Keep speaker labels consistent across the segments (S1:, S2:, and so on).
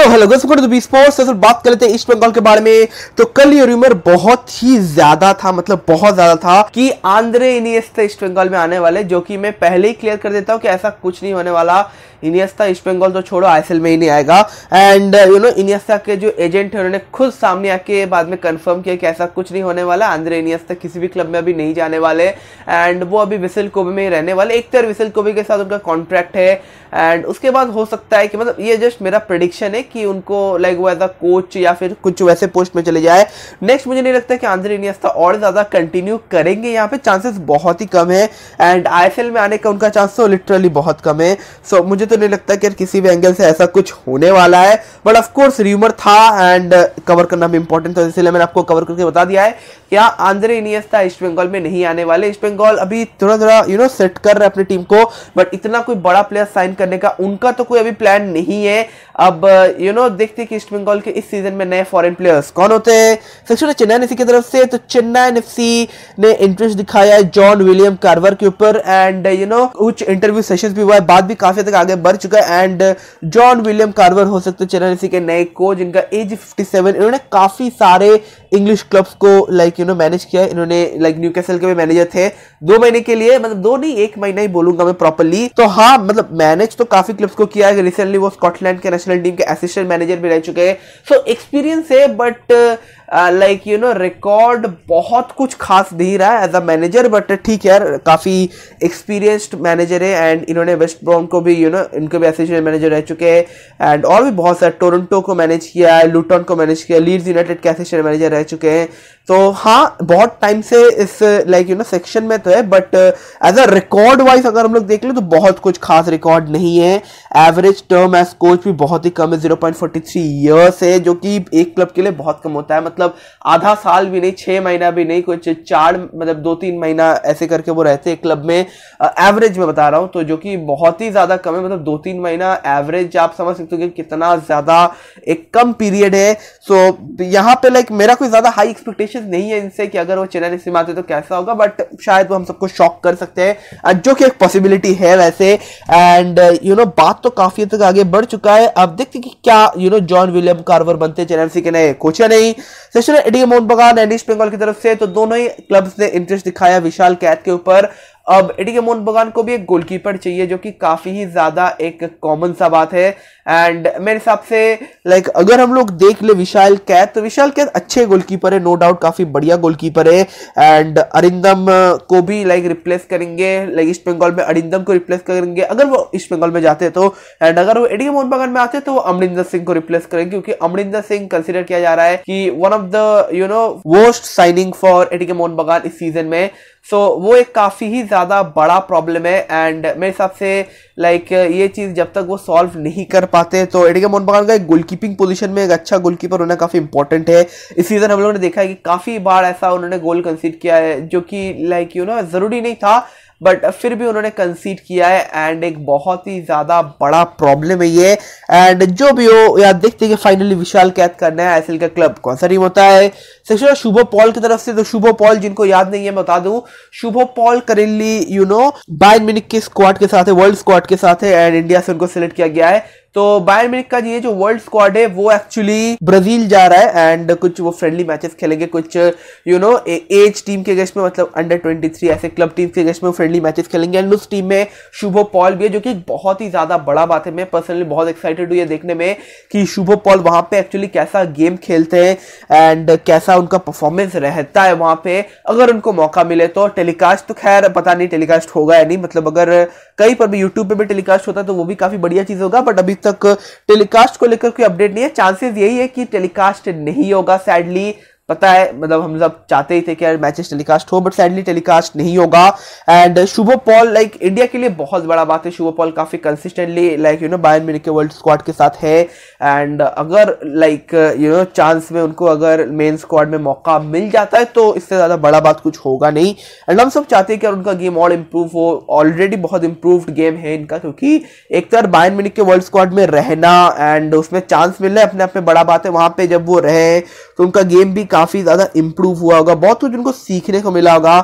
S1: so hello B sports बात कर लेते हैं ईस्ट बंगाल के बारे में तो कल ये रूमर बहुत ही ज्यादा था मतलब बहुत ज्यादा था कि आंद्रे इनियस्ता ईस्ट बंगाल में आने वाले जो कि मैं पहले ही क्लियर कर देता हूँ कि ऐसा कुछ नहीं होने वाला इनियस्ता ईस्ट बंगाल तो छोड़ो आई में ही नहीं आएगा एंड यू नो इनियस्ता के जो एजेंट है उन्होंने खुद सामने आके बाद में कन्फर्म किया कि ऐसा कुछ नहीं होने वाला आंद्रे इनियस्ता किसी भी क्लब में अभी नहीं जाने वाले एंड वो अभी विसिल कोबे में ही रहने वाले एक तरह तो विसिल कोबे के साथ उनका कॉन्ट्रैक्ट है एंड उसके बाद हो सकता है कि मतलब ये जस्ट मेरा प्रडिक्शन है कि उनको लाइक वो एज अ कोच या फिर कुछ वैसे पोस्ट में चले जाए नेक्स्ट मुझे नहीं लगता कि आंद्रे इनियस्ता और ज़्यादा कंटिन्यू करेंगे यहाँ पे चांसेस बहुत ही कम है एंड आई में आने का उनका चांस तो लिटरली बहुत कम है सो so, मुझे तो तो नहीं लगता कि किसी भी एंगल से ऐसा कुछ होने वाला है बट ऑफकोर्स र्यूमर था एंड कवर uh, करना भी इंपॉर्टेंट था इसलिए मैंने आपको कवर करके बता दिया है क्या आंध्रे इनियस्ता ईस्ट बंगाल में नहीं आने वाले ईस्ट बंगाल अभी थोड़ा थोड़ा यू नो सेट कर रहे अपनी टीम को बट इतना कोई बड़ा प्लेयर साइन करने का उनका तो कोई अभी प्लान नहीं है अब यू uh, नो देखते हैं कि ईस्ट बंगाल के इस सीजन में नए फॉरेन प्लेयर्स कौन होते हैं चेन्नई एफ की तरफ से तो चेन्नई एफ ने इंटरेस्ट दिखाया है जॉन विलियम कार्वर के ऊपर एंड यू नो कुछ इंटरव्यू सेशन भी हुआ है बाद भी काफी तक आगे बढ़ चुका है एंड जॉन विलियम कार्वर हो सकते हैं चेन्नई एफ के नए कोच इनका एज फिफ्टी सेवन इन्होंने काफी सारे इंग्लिश क्लब्स को लाइक यू नो मैनेज किया है इन्होंने लाइक न्यू कैसल के भी मैनेजर थे दो महीने के लिए मतलब दो नहीं एक महीना ही बोलूंगा मैं प्रॉपरली तो हाँ मतलब मैनेज तो काफी क्लब्स को किया है रिसेंटली वो स्कॉटलैंड के नेशनल नेशनल टीम के असिस्टेंट मैनेजर भी रह चुके हैं सो एक्सपीरियंस है but like you know record बहुत कुछ खास नहीं रहा है एज अ मैनेजर बट ठीक है यार काफ़ी एक्सपीरियंस्ड मैनेजर है एंड इन्होंने वेस्ट ब्रॉन को भी यू नो इनको भी एसोसिएट मैनेजर रह चुके हैं एंड और भी बहुत सारे टोरंटो को मैनेज किया है लूटन को मैनेज किया लीड्स यूनाइटेड के एसोसिएट मैनेजर रह चुके हैं तो हाँ बहुत टाइम से इस लाइक यू नो सेक्शन में तो है but as a record wise अगर हम लोग देख लें तो बहुत कुछ खास रिकॉर्ड नहीं है एवरेज टर्म एज कोच भी बहुत ही कम है zero point forty three years है जो कि एक क्लब के लिए बहुत कम होता है मतलब मतलब आधा साल भी नहीं छः महीना भी नहीं कुछ चार मतलब दो तीन महीना ऐसे करके वो रहते हैं क्लब में एवरेज में बता रहा हूँ तो जो कि बहुत ही ज़्यादा कम है मतलब दो तीन महीना एवरेज आप समझ सकते हो कि कितना ज़्यादा एक कम पीरियड है सो यहाँ पे लाइक मेरा कोई ज़्यादा हाई एक्सपेक्टेशन नहीं है इनसे कि अगर वो चेन्नई से आते तो कैसा होगा बट शायद वो हम सबको शॉक कर सकते हैं जो कि एक पॉसिबिलिटी है वैसे एंड यू नो बात तो काफ़ी तक आगे बढ़ चुका है अब देखते कि क्या you know John William Carver बनते चेन्नई के नए कोच नहीं सेशन एडी मोहन बगान एंड ईस्ट बंगाल की तरफ से तो दोनों ही क्लब्स ने इंटरेस्ट दिखाया विशाल कैद के ऊपर अब एडिके मोहन बगान को भी एक गोलकीपर चाहिए जो कि काफ़ी ही ज़्यादा एक कॉमन सा बात है एंड मेरे हिसाब से लाइक अगर हम लोग देख ले विशाल कैद तो विशाल कैद अच्छे गोलकीपर है नो डाउट काफ़ी बढ़िया गोलकीपर है एंड अरिंदम को भी लाइक रिप्लेस करेंगे लाइक ईस्ट बंगाल में अरिंदम को रिप्लेस करेंगे अगर वो ईस्ट बंगाल में जाते तो एंड अगर वो एडीके मोहन बगान में आते तो वो अमरिंदर सिंह को रिप्लेस करेंगे क्योंकि अमरिंदर सिंह कंसिडर किया जा रहा है कि one of the you know worst signing for एडिके मोहन बगान इस सीजन में सो so, वो एक काफ़ी ही ज़्यादा बड़ा प्रॉब्लम है एंड मेरे हिसाब से लाइक ये चीज़ जब तक वो सॉल्व नहीं कर पाते तो एडिका मोहन बगान का एक गोल कीपिंग पोजिशन में एक अच्छा गोलकीपर होना काफ़ी इंपॉर्टेंट है इस सीज़न हम लोगों ने देखा है कि काफ़ी बार ऐसा उन्होंने गोल कंसीड किया है जो कि लाइक यू नो ज़रूरी नहीं था बट फिर भी उन्होंने कंसीड किया है एंड एक बहुत ही ज़्यादा बड़ा प्रॉब्लम है ये एंड जो भी हो याद देखते हैं कि फाइनली विशाल कैद करना है आईएसएल का क्लब कौन सा नहीं होता है सेक्शन शुभो पॉल की तरफ से तो शुभो पॉल जिनको याद नहीं है मैं बता दू Shubho Paul currently you know Bayern मिनिक के स्क्वाड के साथ है वर्ल्ड स्क्वाड के साथ है एंड इंडिया से उनको सिलेक्ट किया गया है तो बायर मिनिक का ये जो वर्ल्ड स्क्वाड है वो एक्चुअली ब्राजील जा रहा है एंड कुछ वो फ्रेंडली मैचेस खेलेंगे कुछ यू नो एज टीम के गेस्ट में मतलब अंडर 23 ऐसे क्लब टीम के गेस्ट में फ्रेंडली मैचेस खेलेंगे एंड उस टीम में शुभो पॉल भी है जो कि बहुत ही ज़्यादा बड़ा बात है मैं पर्सनली बहुत एक्साइटेड हूँ ये देखने में कि शुभो पॉल वहाँ पर एक्चुअली कैसा गेम खेलते हैं एंड कैसा उनका परफॉर्मेंस रहता है वहाँ पर अगर उनको मौका मिले तो टेलीकास्ट तो खैर पता नहीं टेलीकास्ट होगा या नहीं मतलब अगर कहीं पर भी यूट्यूब पर भी टेलीकास्ट होता है तो वो भी काफ़ी बढ़िया चीज़ होगा बट अभी तक टेलीकास्ट को लेकर कोई अपडेट नहीं है चांसेस यही है कि टेलीकास्ट नहीं होगा सैडली पता है मतलब हम सब चाहते ही थे कि यार मैचेस टेलीकास्ट हो बट सैडली टेलीकास्ट नहीं होगा and Shubh Paul like India के लिए बहुत बड़ा बात है शुभ पॉल काफ़ी consistently like you know Bayern मिनिक के वर्ल्ड स्क्वाड के साथ है एंड अगर लाइक यू नो चांस में उनको अगर मेन स्क्वाड में मौका मिल जाता है तो इससे ज़्यादा बड़ा बात कुछ होगा नहीं एंड हम सब चाहते हैं कि उनका गेम और इम्प्रूव हो ऑलरेडी बहुत इंप्रूव गेम है इनका क्योंकि एक तरह बायन मिनिक के वर्ल्ड स्क्वाड में रहना एंड उसमें चांस मिलना अपने आप में बड़ा बात है वहाँ पर जब वो रहे तो उनका गेम भी काफ़ी ज़्यादा इम्प्रूव हुआ होगा बहुत कुछ उनको सीखने को मिला होगा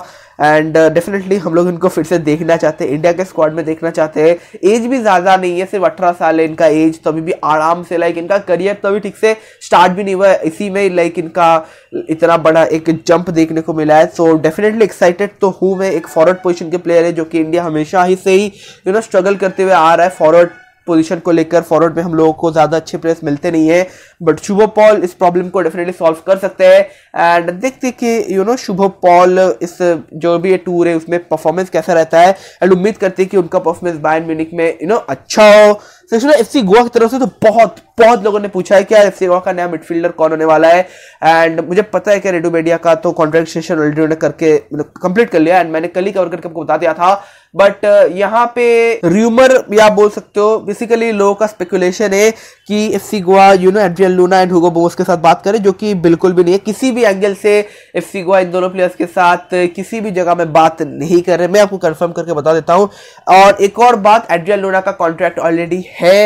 S1: एंड डेफिनेटली uh, हम लोग इनको फिर से देखना चाहते हैं इंडिया के स्क्वाड में देखना चाहते हैं एज भी ज़्यादा नहीं है सिर्फ अठारह साल है इनका एज तो अभी भी आराम से लाइक इनका करियर तो अभी ठीक से स्टार्ट भी नहीं हुआ है इसी में लाइक इनका इतना बड़ा एक जंप देखने को मिला है सो डेफिनेटली एक्साइटेड तो हूँ मैं एक फॉरवर्ड पोजिशन के प्लेयर है जो कि इंडिया हमेशा ही से ही यू नो स्ट्रगल करते हुए आ रहा है फॉरवर्ड पोजीशन को लेकर फॉरवर्ड में हम लोगों को ज़्यादा अच्छे प्लेयर्स मिलते नहीं है बट शुभ पॉल इस प्रॉब्लम को डेफिनेटली सॉल्व कर सकते हैं एंड देखते कि यू नो शुभ पॉल इस जो भी ये टूर है उसमें परफॉर्मेंस कैसा रहता है एंड उम्मीद करते हैं कि उनका परफॉर्मेंस बायन म्यूनिक में यू नो अच्छा हो सेक्शन एफ सी गोवा की तरफ से तो बहुत बहुत लोगों ने पूछा है कि यार एफसी का नया मिडफील्डर कौन होने वाला है एंड मुझे पता है कि रेडू मीडिया का तो कॉन्ट्रैक्ट सेशन ऑलरेडी उन्होंने करके मतलब कंप्लीट कर लिया एंड मैंने कल ही कवर करके आपको बता दिया था बट uh, यहाँ पे र्यूमर या बोल सकते हो बेसिकली लोगों का स्पेकुलेशन है कि F C Goa you know Adrian Luna and Hugo Boss के साथ बात करें जो कि बिल्कुल भी नहीं है किसी भी एंगल से एफ सी गोवा इन दोनों प्लेयर्स के साथ किसी भी जगह में बात नहीं कर रहे मैं आपको कंफर्म करके बता देता हूँ और एक और बात एड्रियन लूना का कॉन्ट्रैक्ट ऑलरेडी है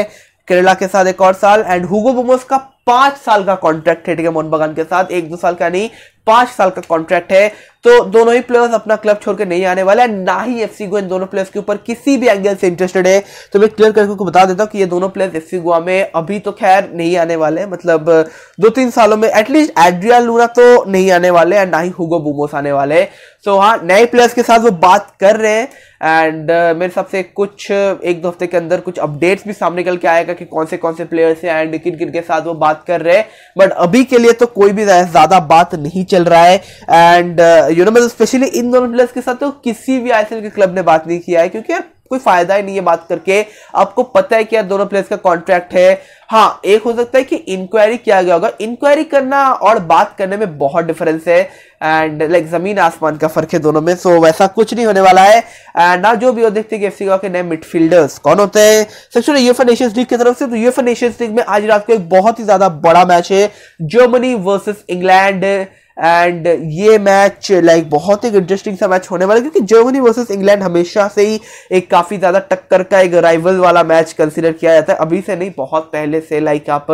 S1: केरला के साथ एक और साल एंड हुगो बोमोस का पांच साल का कॉन्ट्रैक्ट है ठीक है मोहन बगान के साथ एक दो साल का नहीं पांच साल का कॉन्ट्रैक्ट है तो दोनों ही प्लेयर्स अपना क्लब छोड़कर नहीं आने वाले है ना ही एफसी गोवा इन दोनों प्लेयर्स के ऊपर किसी भी एंगल से इंटरेस्टेड है तो मैं क्लियर करके को बता देता हूं कि ये दोनों प्लेयर्स एफसी गोवा में अभी तो खैर नहीं आने वाले मतलब दो तीन सालों में एटलीस्ट एड्रिया लूना तो नहीं आने वाले एंड ना ही हुगो बुमोस आने वाले सो हाँ नए प्लेयर्स के साथ वो बात कर रहे हैं एंड uh, मेरे हिसाब से कुछ एक दो हफ्ते के अंदर कुछ अपडेट्स भी सामने निकल के आएगा कि कौन से कौन से प्लेयर्स हैं एंड किन किन के साथ वो बात बात कर रहे हैं बट अभी के लिए तो कोई भी ज्यादा बात नहीं चल रहा है एंड यू नो मतलब स्पेशली इन दोनों प्लेयर्स के साथ तो किसी भी आईसीएल के क्लब ने बात नहीं किया है क्योंकि कोई फायदा ही नहीं है बात करके आपको पता है कि यार दोनों प्लेयर्स का कॉन्ट्रैक्ट है हाँ एक हो सकता है कि इंक्वायरी किया गया होगा इंक्वायरी करना और बात करने में बहुत डिफरेंस है एंड लाइक जमीन आसमान का फर्क है दोनों में सो so, वैसा कुछ नहीं होने वाला है एंड ना जो भी हो देखते हैं के नए मिडफील्डर्स कौन होते हैं यूफ एन नेशंस लीग की तरफ से तो यूएफए नेशंस लीग में आज रात को एक बहुत ही ज्यादा बड़ा मैच है जर्मनी वर्सेस इंग्लैंड एंड ये मैच लाइक बहुत एक इंटरेस्टिंग सा मैच होने वाला है क्योंकि जर्मनी वर्सेस इंग्लैंड हमेशा से ही एक काफ़ी ज़्यादा टक्कर का एक राइवल वाला मैच कंसिडर किया जाता है अभी से नहीं बहुत पहले से लाइक आप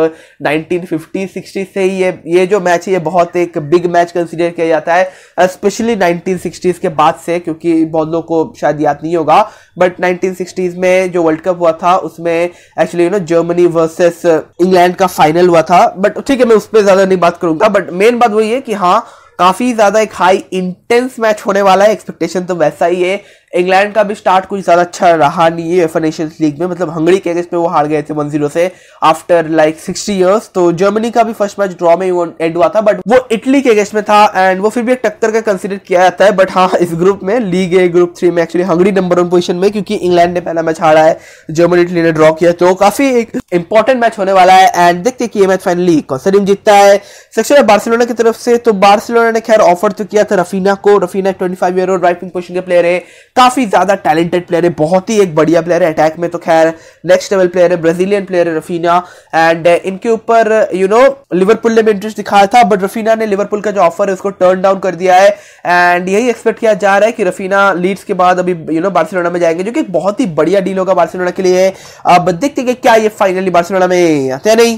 S1: 1950 60 से ही ये ये जो मैच है ये बहुत एक बिग मैच कंसिडर किया जाता है स्पेशली नाइनटीन के बाद से क्योंकि बहुत लोग को शायद याद नहीं होगा बट 1960s में जो वर्ल्ड कप हुआ था उसमें actually you know Germany versus England का फाइनल हुआ था बट ठीक है मैं उस पर ज्यादा नहीं बात करूंगा बट मेन बात वही है कि हाँ काफी ज्यादा एक हाई इंटेंस मैच होने वाला है एक्सपेक्टेशन तो वैसा ही है इंग्लैंड का भी स्टार्ट कुछ ज़्यादा अच्छा रहा नहीं है एफ नेशंस लीग में मतलब हंगरी के अगेंस्ट में वो हार गए थे वन जीरो से आफ्टर लाइक सिक्सटी ईयर्स तो जर्मनी का भी फर्स्ट मैच ड्रॉ में ही एंड हुआ था बट वो इटली के अगेंस्ट में था एंड वो फिर भी एक टक्कर का कंसिडर किया जाता है बट हाँ इस ग्रुप में लीग ए ग्रुप थ्री में actually Hungary number one position में क्योंकि इंग्लैंड ने पहला मैच हारा है जर्मनी इटली ने ड्रॉ किया तो काफी एक इंपॉर्टेंट मैच होने वाला है एंड देखते हैं कि ये मैच फाइनली कौन सा टीम जीतता है सेक्शन है बार्सिलोना की तरफ से तो बार्सिलोना ने खैर ऑफर तो किया था रफीना को Raphinha twenty five year old right position के प्लेयर है काफ़ी ज़्यादा टैलेंटेड प्लेयर है बहुत ही एक बढ़िया प्लेयर है अटैक में तो खैर नेक्स्ट लेवल प्लेयर है ब्राज़ीलियन प्लेयर है रफीना एंड uh, इनके ऊपर यू नो लिवरपूल ने भी इंटरेस्ट दिखाया था बट रफीना ने लिवरपूल का जो ऑफर है उसको टर्न डाउन कर दिया है एंड यही एक्सपेक्ट किया जा रहा है कि रफीना लीड्स के बाद अभी यू नो बार्सिलोना में जाएंगे जो कि बहुत ही बढ़िया डील होगा बार्सिलोना के लिए अब देखते हैं क्या ये फाइनली बार्सिलोना में आते हैं नहीं